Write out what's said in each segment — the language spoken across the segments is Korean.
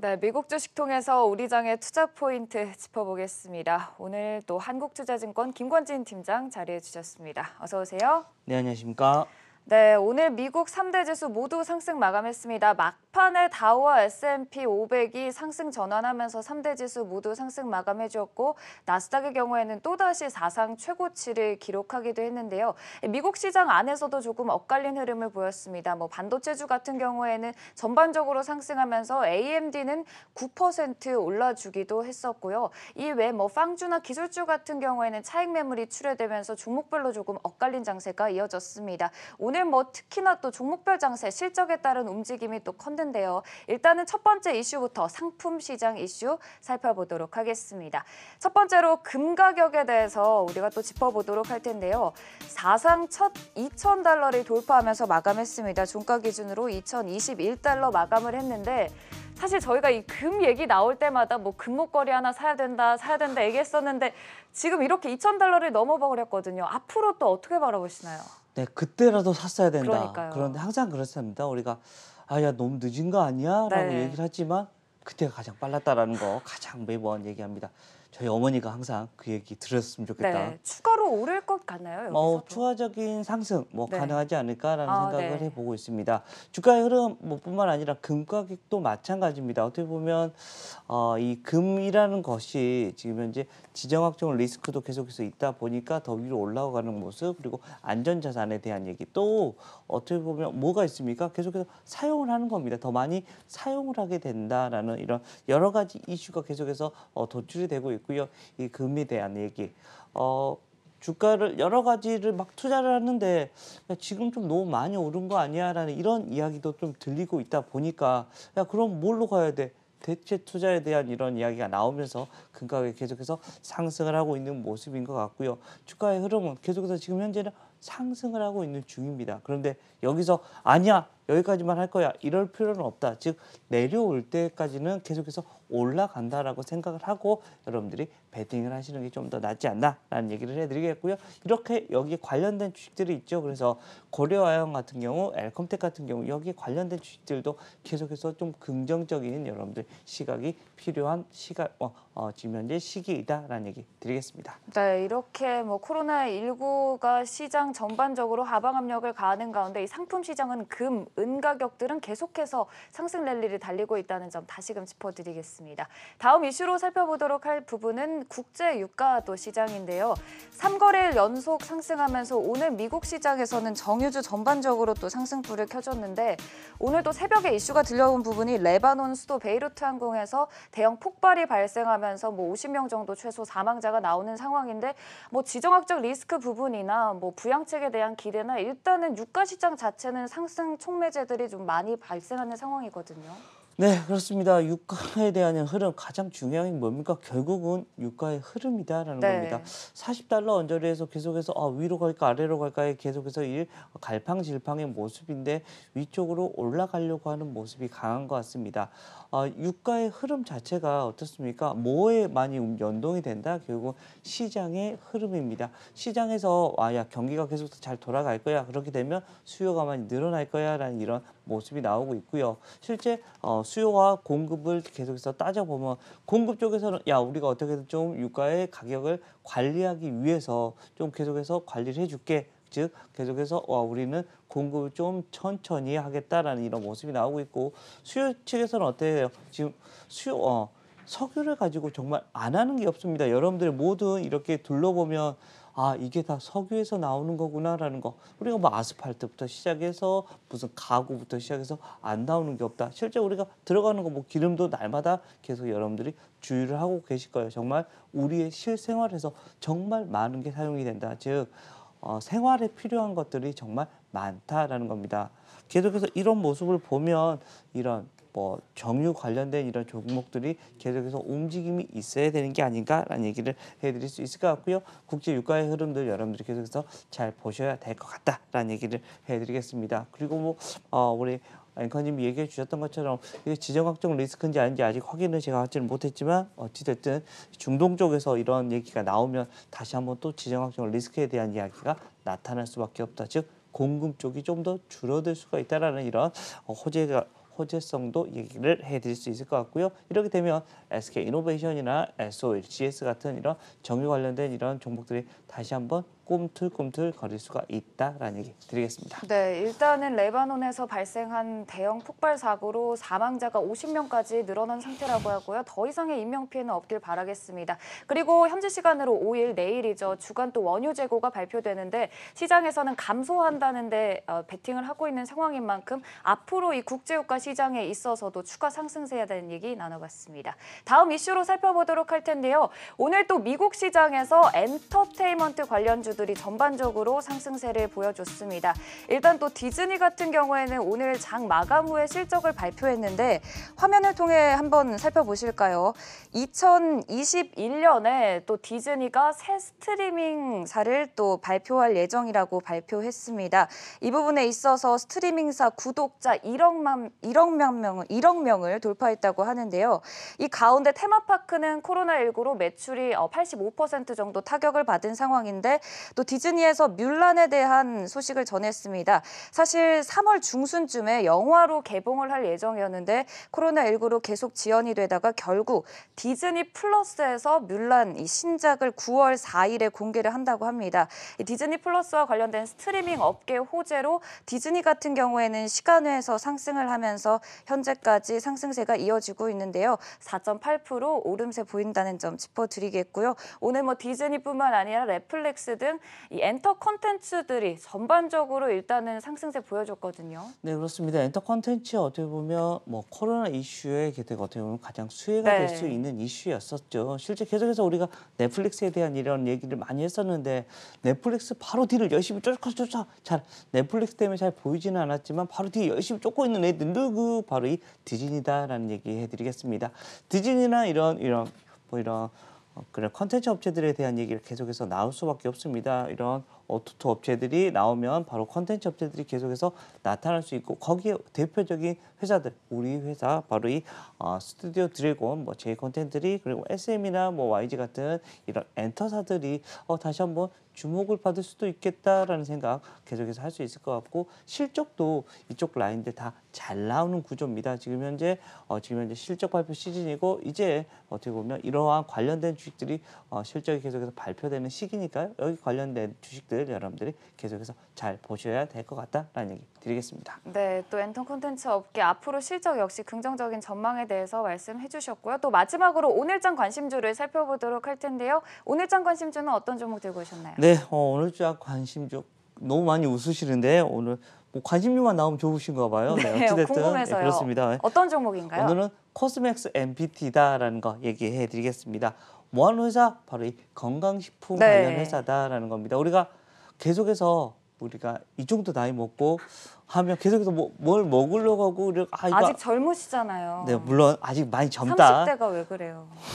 네, 미국 주식 통해서 우리장의 투자 포인트 짚어보겠습니다. 오늘 또 한국투자증권 김권진 팀장 자리해 주셨습니다. 어서 오세요. 네, 안녕하십니까. 네, 오늘 미국 3대 지수 모두 상승 마감했습니다. 막판에 다우와 S&P 500이 상승 전환하면서 3대 지수 모두 상승 마감해주었고 나스닥의 경우에는 또다시 사상 최고치를 기록하기도 했는데요. 미국 시장 안에서도 조금 엇갈린 흐름을 보였습니다. 뭐 반도체주 같은 경우에는 전반적으로 상승하면서 AMD는 9% 올라주기도 했었고요. 이 외 뭐 빵주나 기술주 같은 경우에는 차익 매물이 출회되면서 종목별로 조금 엇갈린 장세가 이어졌습니다. 오늘 오늘 뭐 특히나 또 종목별 장세 실적에 따른 움직임이 또 컸는데요. 일단은 첫 번째 이슈부터 상품 시장 이슈 살펴보도록 하겠습니다. 첫 번째로 금 가격에 대해서 우리가 또 짚어보도록 할 텐데요. 사상 첫 2천 달러를 돌파하면서 마감했습니다. 종가 기준으로 2,021달러 마감을 했는데 사실 저희가 이 금 얘기 나올 때마다 뭐 금목걸이 하나 사야 된다, 사야 된다 얘기했었는데 지금 이렇게 2,000달러를 넘어버렸거든요. 앞으로 또 어떻게 바라보시나요? 네, 그때라도 샀어야 된다. 그러니까요. 그런데 항상 그렇습니다. 우리가 아, 야, 너무 늦은 거 아니야? 라고 네. 얘기를 하지만 그때가 가장 빨랐다라는 거 가장 매번 얘기합니다. 저희 어머니가 항상 그 얘기 들었으면 네, 좋겠다. 네, 추가로 오를 것 같나요? 여기서도? 어, 추가적인 상승 뭐 네. 가능하지 않을까라는 아, 생각을 네. 해보고 있습니다. 주가의 흐름 뭐 뿐만 아니라 금 가격도 마찬가지입니다. 어떻게 보면 어, 이 금이라는 것이 지금 현재 지정학적 리스크도 계속해서 있다 보니까 더 위로 올라가는 모습 그리고 안전자산에 대한 얘기 또 어떻게 보면 뭐가 있습니까? 계속해서 사용을 하는 겁니다. 더 많이 사용을 하게 된다라는 이런 여러 가지 이슈가 계속해서 어, 도출이 되고 있고 있고요. 이 금에 대한 얘기. 어, 주가를 여러 가지를 막 투자를 하는데 지금 좀 너무 많이 오른 거 아니야라는 이런 이야기도 좀 들리고 있다 보니까 야 그럼 뭘로 가야 돼? 대체 투자에 대한 이런 이야기가 나오면서 금가격이 계속해서 상승을 하고 있는 모습인 것 같고요. 주가의 흐름은 계속해서 지금 현재는 상승을 하고 있는 중입니다. 그런데 여기서 아니야 여기까지만 할 거야 이럴 필요는 없다. 즉 내려올 때까지는 계속해서 올라간다라고 생각을 하고 여러분들이 베팅을 하시는 게 좀 더 낫지 않나라는 얘기를 해드리겠고요. 이렇게 여기 관련된 주식들이 있죠. 그래서 고려아영 같은 경우, 엘컴텍 같은 경우 여기 관련된 주식들도 계속해서 좀 긍정적인 여러분들 시각이 필요한 시각 어, 어, 지금 현재 시기이다라는 얘기 드리겠습니다. 네, 이렇게 뭐 코로나 19가 시장 전반적으로 하방 압력을 가하는 가운데 이 상품 시장은 금, 은가격들은 계속해서 상승 랠리를 달리고 있다는 점 다시금 짚어드리겠습니다. 다음 이슈로 살펴보도록 할 부분은 국제 유가도 시장인데요. 3거래일 연속 상승하면서 오늘 미국 시장에서는 정유주 전반적으로 또 상승불을 켜줬는데 오늘도 새벽에 이슈가 들려온 부분이 레바논 수도 베이루트 항공에서 대형 폭발이 발생하면서 뭐 50명 정도 최소 사망자가 나오는 상황인데 뭐 지정학적 리스크 부분이나 뭐 부양책에 대한 기대나 일단은 유가 시장 자체는 상승 촉매 피해들이좀 많이 발생하는 상황이거든요. 네, 그렇습니다. 유가에 대한 흐름 가장 중요한 게 뭡니까? 결국은 유가의 흐름이다라는 네. 겁니다. 40달러 언저리에서 계속해서 아, 위로 갈까 아래로 갈까에 계속해서 일 갈팡질팡의 모습인데 위쪽으로 올라가려고 하는 모습이 강한 것 같습니다. 아, 유가의 흐름 자체가 어떻습니까? 뭐에 많이 연동이 된다? 결국 시장의 흐름입니다. 시장에서 아, 야 경기가 계속 잘 돌아갈 거야. 그렇게 되면 수요가 많이 늘어날 거야라는 이런 모습이 나오고 있고요. 실제 어, 수요와 공급을 계속해서 따져보면 공급 쪽에서는 야 우리가 어떻게든 좀 유가의 가격을 관리하기 위해서 좀 계속해서 관리를 해줄게 즉 계속해서 와 우리는 공급을 좀 천천히 하겠다라는 이런 모습이 나오고 있고 수요 측에서는 어때요 지금 수요 어 석유를 가지고 정말 안 하는 게 없습니다. 여러분들 모두 이렇게 둘러보면 아 이게 다 석유에서 나오는 거구나라는 거 우리가 뭐 아스팔트부터 시작해서 무슨 가구부터 시작해서 안 나오는 게 없다 실제 우리가 들어가는 거 뭐 기름도 날마다 계속 여러분들이 주의를 하고 계실 거예요 정말 우리의 실생활에서 정말 많은 게 사용이 된다 즉 어, 생활에 필요한 것들이 정말 많다라는 겁니다 계속해서 이런 모습을 보면 이런 뭐 정유 관련된 이런 종목들이 계속해서 움직임이 있어야 되는 게 아닌가라는 얘기를 해드릴 수 있을 것 같고요. 국제 유가의 흐름들 여러분들이 계속해서 잘 보셔야 될 것 같다라는 얘기를 해드리겠습니다. 그리고 뭐 어, 우리 앵커님이 얘기해 주셨던 것처럼 이게 지정학적 리스크인지 아닌지 아직 확인을 제가 하지는 못했지만 어찌됐든 중동 쪽에서 이런 얘기가 나오면 다시 한번 또 지정학적 리스크에 대한 이야기가 나타날 수밖에 없다. 즉 공급 쪽이 좀 더 줄어들 수가 있다라는 이런 어, 호재가 호재성도 얘기를 해드릴 수 있을 것 같고요. 이렇게 되면 SK 이노베이션이나 SOL, GS 같은 이런 정유 관련된 이런 종목들이 다시 한번 꿈틀꿈틀 거릴 수가 있다라는 얘기 드리겠습니다. 네, 일단은 레바논에서 발생한 대형 폭발 사고로 사망자가 50명까지 늘어난 상태라고 하고요. 더 이상의 인명 피해는 없길 바라겠습니다. 그리고 현재 시간으로 5일 내일이죠. 주간 또 원유 재고가 발표되는데 시장에서는 감소한다는데 어, 베팅을 하고 있는 상황인 만큼 앞으로 이 국제유가 시장에 있어서도 추가 상승세에 대한 얘기 나눠봤습니다. 다음 이슈로 살펴보도록 할 텐데요. 오늘 또 미국 시장에서 엔터테인먼트 관련 주 지수들이 전반적으로 상승세를 보여줬습니다. 일단 또 디즈니 같은 경우에는 오늘 장 마감 후에 실적을 발표했는데 화면을 통해 한번 살펴보실까요? 2021년에 또 디즈니가 새 스트리밍사를 또 발표할 예정이라고 발표했습니다. 이 부분에 있어서 스트리밍사 구독자 1억만 1억 명 1억 명을 돌파했다고 하는데요. 이 가운데 테마파크는 코로나19로 매출이 85% 어, 정도 타격을 받은 상황인데 또 디즈니에서 뮬란에 대한 소식을 전했습니다. 사실 3월 중순쯤에 영화로 개봉을 할 예정이었는데 코로나19로 계속 지연이 되다가 결국 디즈니 플러스에서 뮬란 이 신작을 9월 4일에 공개를 한다고 합니다. 디즈니 플러스와 관련된 스트리밍 업계 호재로 디즈니 같은 경우에는 시간외에서 상승을 하면서 현재까지 상승세가 이어지고 있는데요. 4.8% 오름세 보인다는 점 짚어드리겠고요. 오늘 뭐 디즈니뿐만 아니라 넷플릭스 등이 엔터 콘텐츠들이 전반적으로 일단은 상승세 보여줬거든요. 네 그렇습니다. 엔터 콘텐츠 어떻게 보면 뭐 코로나 이슈에 어떻게 보면 가장 수혜가 네. 될수 있는 이슈였었죠. 실제 계속해서 우리가 넷플릭스에 대한 이런 얘기를 많이 했었는데 넷플릭스 바로 뒤를 열심히 쫓아쫓아 잘 넷플릭스 때문에 잘 보이지는 않았지만 바로 뒤 열심히 쫓고 있는 애들 누구 바로 이 디즈니다. 라는 얘기 해드리겠습니다. 디즈니나 이런 이런 뭐 이런 어, 그런 컨텐츠 업체들에 대한 얘기를 계속해서 나올 수밖에 없습니다. 이런 오토토 업체들이 나오면 바로 컨텐츠 업체들이 계속해서 나타날 수 있고 거기에 대표적인 회사들 우리 회사 바로 이 어, 스튜디오 드래곤 뭐 제이 컨텐츠들이 그리고 SM이나 뭐 YG 같은 이런 엔터사들이 어, 다시 한번 주목을 받을 수도 있겠다라는 생각 계속해서 할 수 있을 것 같고 실적도 이쪽 라인들 다 잘 나오는 구조입니다. 지금 현재 어, 지금 현재 실적 발표 시즌이고 이제 어떻게 보면 이러한 관련된 주식들이 어, 실적이 계속해서 발표되는 시기니까요. 여기 관련된 주식들 콘들 여러분들이 계속해서 잘 보셔야 될 것 같다라는 얘기 드리겠습니다. 네, 또 엔터 콘텐츠 업계 앞으로 실적 역시 긍정적인 전망에 대해서 말씀해 주셨고요. 또 마지막으로 오늘장 관심주를 살펴보도록 할 텐데요. 오늘장 관심주는 어떤 종목 들고 오셨나요? 네, 어, 오늘장 관심주 너무 많이 웃으시는데 오늘 뭐 관심료만 나오면 좋으신가 봐요. 네, 네 어찌됐든 궁금해서요. 네, 그렇습니다. 어떤 종목인가요? 오늘은 코스맥스 MPT다라는 거 얘기해 드리겠습니다. 뭐하는 회사? 바로 이 건강식품 네. 관련 회사다라는 겁니다. 우리가 계속해서 우리가 이 정도 나이 먹고 하면 계속해서 뭐, 뭘 먹으려고 하고 아, 이거 아직 젊으시잖아요. 네, 물론 아직 많이 젊다. 30대가 왜 그래요?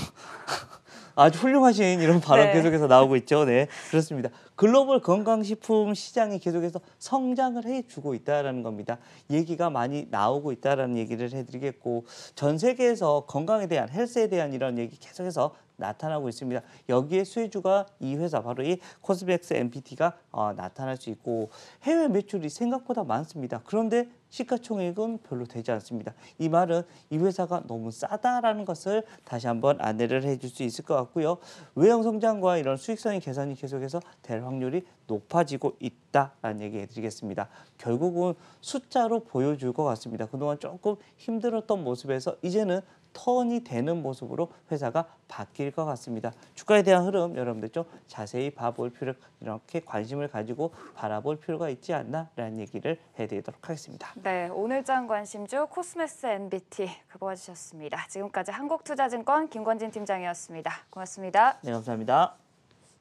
아주 훌륭하신 이런 발언 네. 계속해서 나오고 있죠. 네, 그렇습니다. 글로벌 건강식품 시장이 계속해서 성장을 해주고 있다라는 겁니다. 얘기가 많이 나오고 있다라는 얘기를 해드리겠고 전 세계에서 건강에 대한 헬스에 대한 이런 얘기 계속해서 나타나고 있습니다. 여기에 수혜주가 이 회사 바로 이 코스백스 MPT가 어, 나타날 수 있고 해외 매출이 생각보다 많습니다. 그런데 시가총액은 별로 되지 않습니다. 이 말은 이 회사가 너무 싸다라는 것을 다시 한번 안내를 해줄 수 있을 것 같고요. 외형 성장과 이런 수익성의 계산이 계속해서 될 확률이 높아지고 있다라는 얘기 해드리겠습니다. 결국은 숫자로 보여줄 것 같습니다. 그동안 조금 힘들었던 모습에서 이제는 턴이 되는 모습으로 회사가 바뀔 것 같습니다. 주가에 대한 흐름 여러분들 좀 자세히 봐볼 필요 이렇게 관심을 가지고 바라볼 필요가 있지 않나라는 얘기를 해드리도록 하겠습니다. 네, 오늘장 관심주 코스메스 MBT 그거 주셨습니다. 지금까지 한국투자증권 김권진 팀장이었습니다. 고맙습니다. 네, 감사합니다.